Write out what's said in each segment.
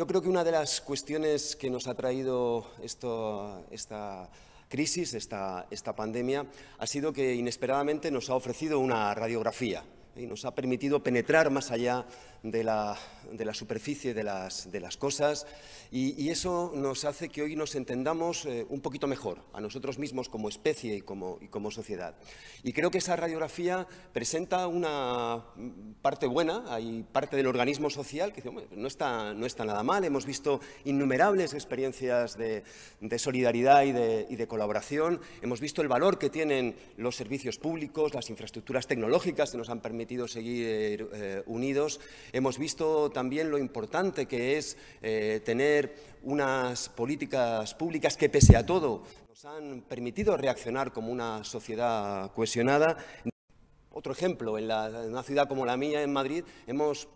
Yo creo que una de las cuestiones que nos ha traído esta crisis, esta pandemia, ha sido que inesperadamente nos ha ofrecido una radiografía y nos ha permitido penetrar más allá de la, de la superficie de las, de las cosas y, eso nos hace que hoy nos entendamos eh, un poquito mejor a nosotros mismos como especie y como, y como sociedad. Y creo que esa radiografía presenta una parte buena, hay parte del organismo social que dice no, está, no está nada mal, hemos visto innumerables experiencias de, de solidaridad y de, y de colaboración, hemos visto el valor que tienen los servicios públicos, las infraestructuras tecnológicas que nos han permitido permitido seguir eh, unidos. Hemos visto también lo importante que es eh, tener unas políticas públicas que, pese a todo, nos han permitido reaccionar como una sociedad cohesionada. Otro ejemplo, en, una ciudad como la mía, en Madrid, hemos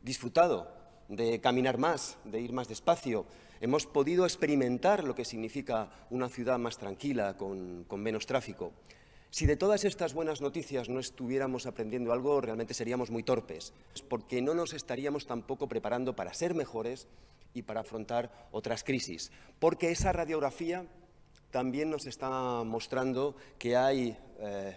disfrutado de caminar más, de ir más despacio. Hemos podido experimentar lo que significa una ciudad más tranquila, con menos tráfico. Si de todas estas buenas noticias no estuviéramos aprendiendo algo, realmente seríamos muy torpes, porque no nos estaríamos tampoco preparando para ser mejores y para afrontar otras crisis, porque esa radiografía también nos está mostrando que hay eh,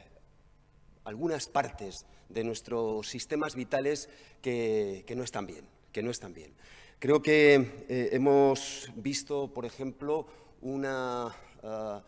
algunas partes de nuestros sistemas vitales que, no están bien, que no están bien. Creo que eh, hemos visto, por ejemplo, una... Ah,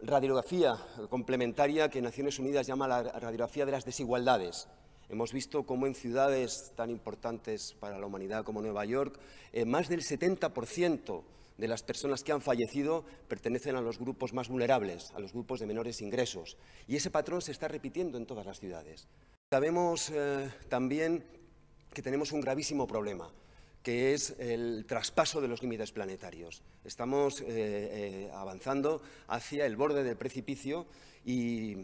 radiografía complementaria que Naciones Unidas llama la radiografía de las desigualdades. Hemos visto cómo en ciudades tan importantes para la humanidad como Nueva York, eh, más del 70% de las personas que han fallecido pertenecen a los grupos más vulnerables, a los grupos de menores ingresos. Y ese patrón se está repitiendo en todas las ciudades. Sabemos eh, también que tenemos un gravísimo problema que es el traspaso de los límites planetarios. Estamos eh, eh, avanzando hacia el borde del precipicio y,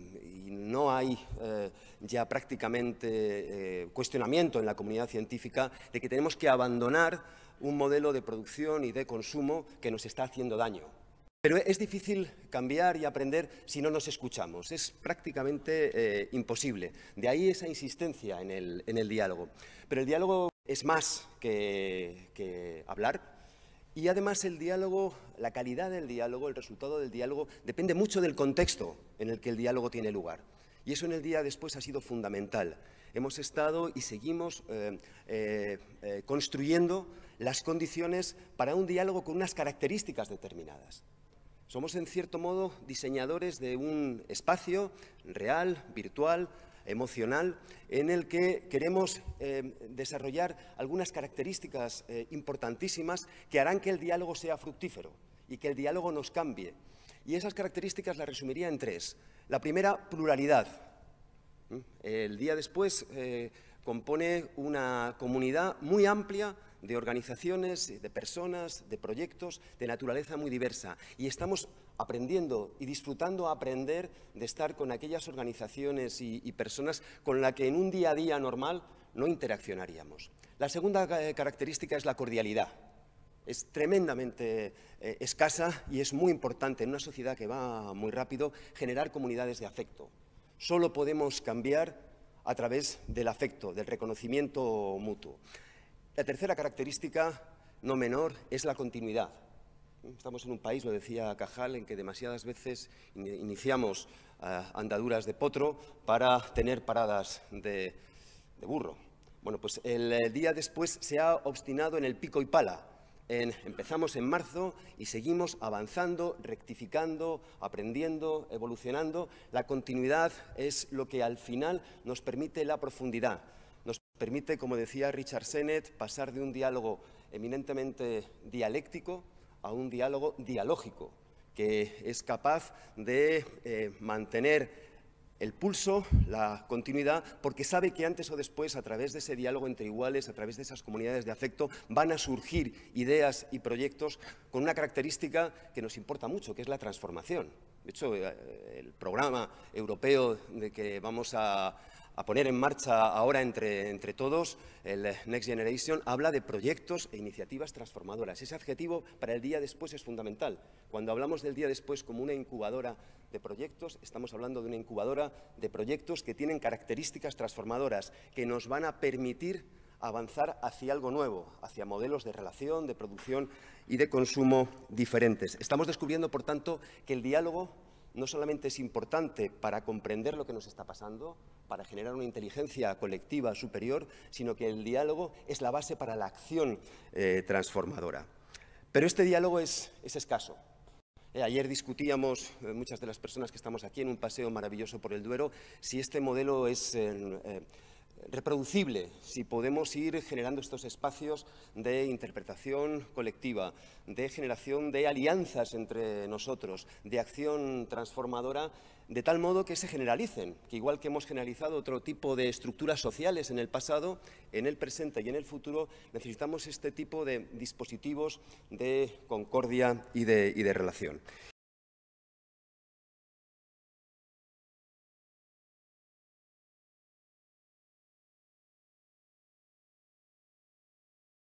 no hay eh, ya prácticamente cuestionamiento en la comunidad científica de que tenemos que abandonar un modelo de producción y de consumo que nos está haciendo daño. Pero es difícil cambiar y aprender si no nos escuchamos. Es prácticamente imposible. De ahí esa insistencia en en el diálogo. Pero el diálogo es más que, hablar. Y además el diálogo, la calidad del diálogo, el resultado del diálogo, depende mucho del contexto en el que el diálogo tiene lugar. Y eso en el día después ha sido fundamental. Hemos estado y seguimos eh, eh, eh, construyendo las condiciones para un diálogo con unas características determinadas. Somos, en cierto modo, diseñadores de un espacio real, virtual, emocional, en el que queremos eh, desarrollar algunas características eh, importantísimas que harán que el diálogo sea fructífero y que el diálogo nos cambie. Y esas características las resumiría en tres. La primera, pluralidad. ¿Mm? El día después eh, compone una comunidad muy amplia de organizaciones, de personas, de proyectos de naturaleza muy diversa y estamos aprendiendo y disfrutando a aprender de estar con aquellas organizaciones y, personas con las que en un día a día normal no interaccionaríamos. La segunda eh, característica es la cordialidad. Es tremendamente eh, escasa y es muy importante en una sociedad que va muy rápido generar comunidades de afecto. Solo podemos cambiar a través del afecto, del reconocimiento mutuo. La tercera característica, no menor, es la continuidad. Estamos en un país, lo decía Cajal, en que demasiadas veces iniciamos eh, andaduras de potro para tener paradas de, burro. Bueno, pues el día después se ha obstinado en el pico y pala, empezamos en marzo y seguimos avanzando, rectificando, aprendiendo, evolucionando. La continuidad es lo que al final nos permite la profundidad permite, como decía Richard Sennett, pasar de un diálogo eminentemente dialéctico a un diálogo dialógico, que es capaz de eh, mantener el pulso, la continuidad, porque sabe que antes o después, a través de ese diálogo entre iguales, a través de esas comunidades de afecto, van a surgir ideas y proyectos con una característica que nos importa mucho, que es la transformación. De hecho, eh, el programa europeo de que vamos a a poner en marcha ahora entre, entre, todos, el Next Generation habla de proyectos e iniciativas transformadoras. Ese adjetivo para el día después es fundamental. Cuando hablamos del día después como una incubadora de proyectos, estamos hablando de una incubadora de proyectos que tienen características transformadoras, que nos van a permitir avanzar hacia algo nuevo, hacia modelos de relación, de producción y de consumo diferentes. Estamos descubriendo, por tanto, que el diálogo no solamente es importante para comprender lo que nos está pasando, para generar una inteligencia colectiva superior, sino que el diálogo es la base para la acción eh, transformadora. Pero este diálogo es, escaso. Eh, ayer discutíamos, eh, muchas de las personas que estamos aquí, en un paseo maravilloso por el Duero, si este modelo es reproducible si podemos ir generando estos espacios de interpretación colectiva, de generación de alianzas entre nosotros, de acción transformadora, de tal modo que se generalicen, que igual que hemos generalizado otro tipo de estructuras sociales en el pasado, en el presente y en el futuro necesitamos este tipo de dispositivos de concordia y de, y de relación.